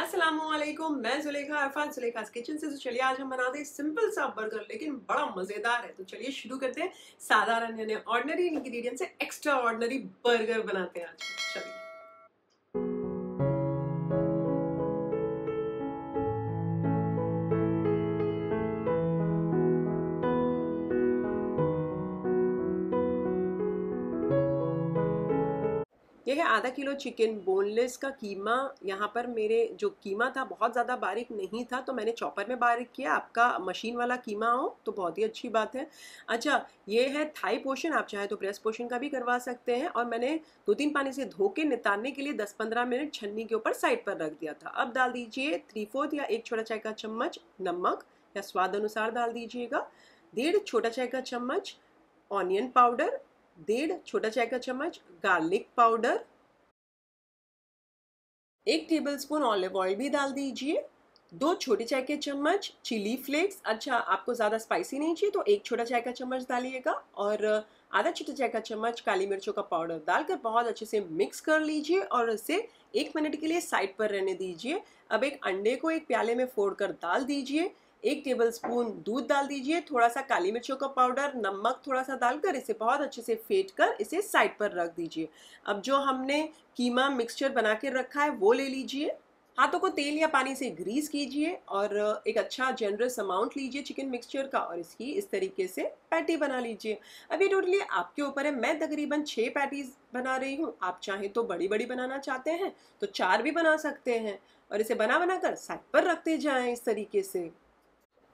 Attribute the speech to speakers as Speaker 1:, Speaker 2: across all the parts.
Speaker 1: असलम मैं जुलेखा अरफान जुलेखा किचन से तो चलिए आज हम बनाते हैं सिंपल सा बर्गर लेकिन बड़ा मज़ेदार है तो चलिए शुरू करते हैं साधारण यानी ऑर्डनरी इंग्रेडिएंट से एक्स्ट्रा ऑर्डनरी बर्गर बनाते हैं आज यह है आधा किलो चिकन बोनलेस का कीमा यहाँ पर मेरे जो कीमा था बहुत ज़्यादा बारीक नहीं था तो मैंने चॉपर में बारीक किया आपका मशीन वाला कीमा हो तो बहुत ही अच्छी बात है अच्छा ये है थाई पोषण आप चाहे तो प्रेस पोशन का भी करवा सकते हैं और मैंने दो तीन पानी से धो के नितारने के लिए दस पंद्रह मिनट छन्नी के ऊपर साइड पर रख दिया था अब डाल दीजिए थ्री फोर्थ या एक छोटा चाय का चम्मच नमक या स्वाद अनुसार डाल दीजिएगा डेढ़ छोटा चाय का चम्मच ऑनियन पाउडर डेढ़ छोटा चाय का चम्मच गार्लिक पाउडर एक टेबलस्पून ऑलिव ऑयल भी डाल दीजिए दो छोटे चाय के चम्मच चिली फ्लेक्स अच्छा आपको ज़्यादा स्पाइसी नहीं चाहिए तो एक छोटा चाय का चम्मच डालिएगा और आधा छोटा चाय का चम्मच काली मिर्चों का पाउडर डालकर बहुत अच्छे से मिक्स कर लीजिए और इसे एक मिनट के लिए साइड पर रहने दीजिए अब एक अंडे को एक प्याले में फोड़ कर डाल दीजिए एक टेबल स्पून दूध डाल दीजिए थोड़ा सा काली मिर्चों का पाउडर नमक थोड़ा सा डालकर इसे बहुत अच्छे से फेंट कर इसे साइड पर रख दीजिए अब जो हमने कीमा मिक्सचर बना के रखा है वो ले लीजिए हाथों को तेल या पानी से ग्रीस कीजिए और एक अच्छा जनरस अमाउंट लीजिए चिकन मिक्सचर का और इसकी इस तरीके से पैटी बना लीजिए अब ये टोटली आपके ऊपर है मैं तकरीबन छः पैटीज बना रही हूँ आप चाहें तो बड़ी बड़ी बनाना चाहते हैं तो चार भी बना सकते हैं और इसे बना बना कर साइड पर रखते जाएं इस तरीके से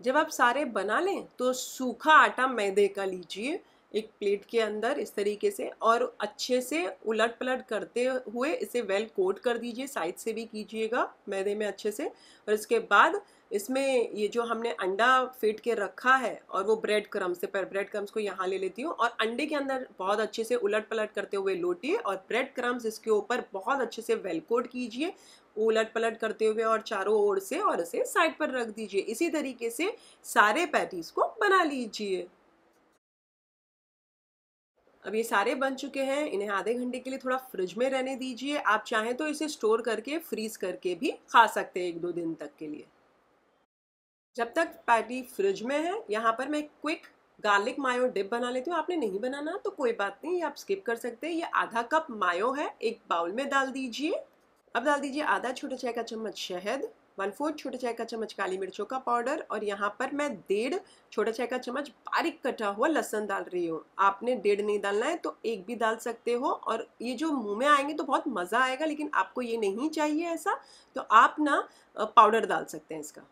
Speaker 1: जब आप सारे बना लें तो सूखा आटा मैदे का लीजिए एक प्लेट के अंदर इस तरीके से और अच्छे से उलट पलट करते हुए इसे वेल कोट कर दीजिए साइड से भी कीजिएगा मैदे में अच्छे से और इसके बाद इसमें ये जो हमने अंडा फेट के रखा है और वो ब्रेड क्रम से पर ब्रेड क्रम्स को यहाँ ले लेती हूँ और अंडे के अंदर बहुत अच्छे से उलट पलट करते हुए लोटिए और ब्रेड क्रम्स इसके ऊपर बहुत अच्छे से वेलकोट कीजिए उलट पलट करते हुए और चारों ओर से और इसे साइड पर रख दीजिए इसी तरीके से सारे पैटीज को बना लीजिए अब ये सारे बन चुके हैं इन्हें आधे घंटे के लिए थोड़ा फ्रिज में रहने दीजिए आप चाहें तो इसे स्टोर करके फ्रीज करके भी खा सकते हैं एक दो दिन तक के लिए जब तक पैटी फ्रिज में है यहाँ पर मैं क्विक गार्लिक मायो डिप बना लेती हूँ आपने नहीं बनाना तो कोई बात नहीं ये आप स्किप कर सकते हैं ये आधा कप मायो है एक बाउल में डाल दीजिए अब डाल दीजिए आधा छोटे चाय का चम्मच शहद वन फोर्थ छोटे चाय का चम्मच काली मिर्चों का पाउडर और यहाँ पर मैं डेढ़ छोटे चाय का चम्मच बारीक कटा हुआ लहसन डाल रही हूँ आपने डेढ़ नहीं डालना है तो एक भी डाल सकते हो और ये जो मुँह में आएंगे तो बहुत मज़ा आएगा लेकिन आपको ये नहीं चाहिए ऐसा तो आप ना पाउडर डाल सकते हैं इसका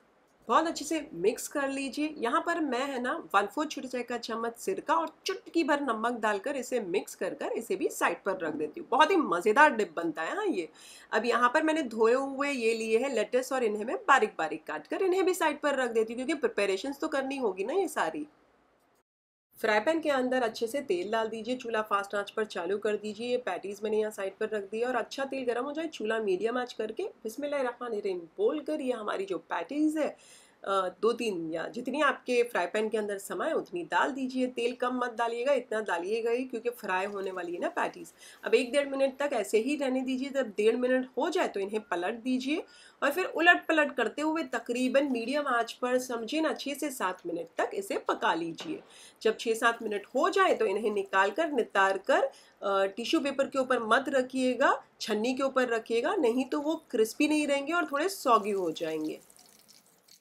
Speaker 1: बहुत अच्छे से मिक्स कर लीजिए यहाँ पर मैं है ना वन फोर छोटे चाय का चम्मच सिरका और चुटकी भर नमक डालकर इसे मिक्स कर कर इसे भी साइड पर रख देती हूँ बहुत ही मज़ेदार डिप बनता है हाँ ये अब यहाँ पर मैंने धोए हुए ये लिए हैं लेटेस और इन्हें मैं बारीक बारीक काट कर इन्हें भी साइड पर रख देती हूँ क्योंकि प्रिपेरेशन तो करनी होगी ना ये सारी फ्राई पैन के अंदर अच्छे से तेल डाल दीजिए चूल्हा फास्ट आंच पर चालू कर दीजिए ये पैटीज मैंने यहाँ साइड पर रख दिया और अच्छा तेल गर्म हो जाए चूल्हा मीडियम आंच करके रहीम बोल कर ये हमारी जो पैटीज़ है दो तीन या जितनी आपके फ्राई पैन के अंदर समय उतनी डाल दीजिए तेल कम मत डालिएगा इतना डालिएगा ही क्योंकि फ्राई होने वाली है ना पैटीज़ अब एक डेढ़ मिनट तक ऐसे ही रहने दीजिए जब डेढ़ मिनट हो जाए तो इन्हें पलट दीजिए और फिर उलट पलट करते हुए तकरीबन मीडियम आंच पर समझे ना छः से सात मिनट तक इसे पका लीजिए जब छः सात मिनट हो जाए तो इन्हें निकाल कर नितार कर टिश्यू पेपर के ऊपर मत रखिएगा छन्नी के ऊपर रखिएगा नहीं तो वो क्रिस्पी नहीं रहेंगे और थोड़े सॉगी हो जाएंगे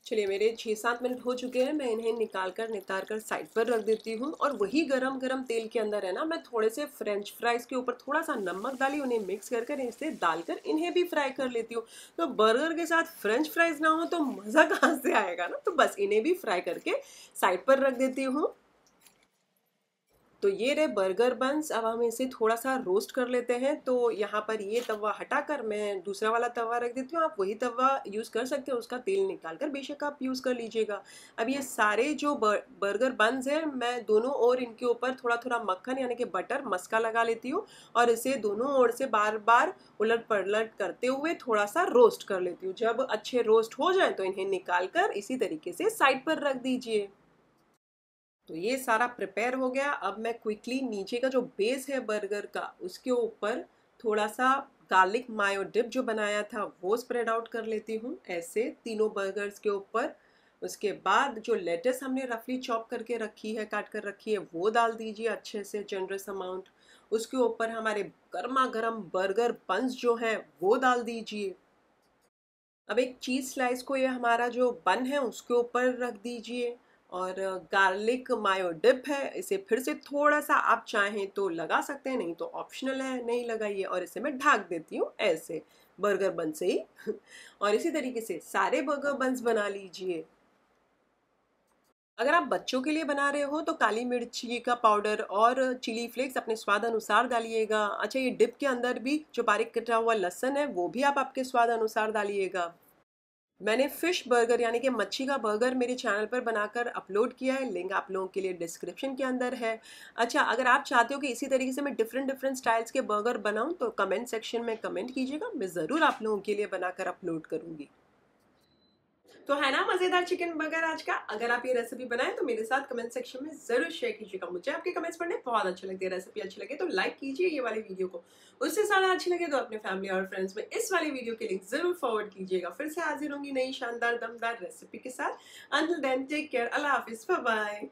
Speaker 1: चलिए मेरे छः सात मिनट हो चुके हैं मैं इन्हें निकाल कर नितार कर साइड पर रख देती हूँ और वही गरम गरम तेल के अंदर है ना मैं थोड़े से फ्रेंच फ्राइज़ के ऊपर थोड़ा सा नमक डाली उन्हें मिक्स कर कर इसे डाल कर इन्हें भी फ्राई कर लेती हूँ तो बर्गर के साथ फ्रेंच फ्राइज़ ना हो तो मज़ा कहाँ से आएगा ना तो बस इन्हें भी फ्राई करके साइड पर रख देती हूँ तो ये रहे बर्गर बंस अब हम इसे थोड़ा सा रोस्ट कर लेते हैं तो यहाँ पर ये तवा हटाकर मैं दूसरा वाला तवा रख देती हूँ आप वही तवा यूज़ कर सकते हैं उसका तेल निकाल कर बेशक आप यूज़ कर लीजिएगा अब ये सारे जो बर, बर्गर बंस हैं मैं दोनों ओर इनके ऊपर थोड़ा थोड़ा मक्खन यानी कि बटर मस्का लगा लेती हूँ और इसे दोनों ओर से बार बार उलट पलट करते हुए थोड़ा सा रोस्ट कर लेती हूँ जब अच्छे रोस्ट हो जाए तो इन्हें निकाल कर इसी तरीके से साइड पर रख दीजिए तो ये सारा प्रिपेयर हो गया अब मैं क्विकली नीचे का जो बेस है बर्गर का उसके ऊपर थोड़ा सा गार्लिक मायो डिप जो बनाया था वो स्प्रेड आउट कर लेती हूँ ऐसे तीनों बर्गर्स के ऊपर उसके बाद जो लेटस हमने रफली चॉप करके रखी है काट कर रखी है वो डाल दीजिए अच्छे से जनरस अमाउंट उसके ऊपर हमारे गर्मा गर्म बर्गर बंस जो हैं वो डाल दीजिए अब एक चीज़ स्लाइस को ये हमारा जो बन है उसके ऊपर रख दीजिए और गार्लिक मायो डिप है इसे फिर से थोड़ा सा आप चाहें तो लगा सकते हैं नहीं तो ऑप्शनल है नहीं लगाइए और इसे मैं ढाक देती हूँ ऐसे बर्गर बन से ही और इसी तरीके से सारे बर्गर बंस बना लीजिए अगर आप बच्चों के लिए बना रहे हो तो काली मिर्ची का पाउडर और चिली फ्लेक्स अपने स्वाद अनुसार डालिएगा अच्छा ये डिप के अंदर भी जो बारीक कटा हुआ लहसन है वो भी आप आपके स्वाद अनुसार डालिएगा मैंने फ़िश बर्गर यानी कि मच्छी का बर्गर मेरे चैनल पर बनाकर अपलोड किया है लिंक आप लोगों के लिए डिस्क्रिप्शन के अंदर है अच्छा अगर आप चाहते हो कि इसी तरीके से मैं डिफरेंट डिफरेंट स्टाइल्स के बर्गर बनाऊं तो कमेंट सेक्शन में कमेंट कीजिएगा मैं ज़रूर आप लोगों के लिए बनाकर अपलोड करूँगी तो है ना मजेदार चिकन बर्गर आज का अगर आप ये रेसिपी बनाए तो मेरे साथ कमेंट सेक्शन में जरूर शेयर कीजिएगा मुझे आपके कमेंट्स पढ़ने बहुत अच्छे लगते हैं रेसिपी अच्छी लगे तो लाइक कीजिए ये वाली वीडियो को उससे ज्यादा अच्छी लगे तो अपने फैमिली और फ्रेंड्स में इस वाली वीडियो के लिंक जरूर फॉरवर्ड कीजिएगा फिर से हाजिर होंगी नई शानदार दमदार रेसिपी के साथ अंडल देन टेक केयर अल्लाह हाफिज बाय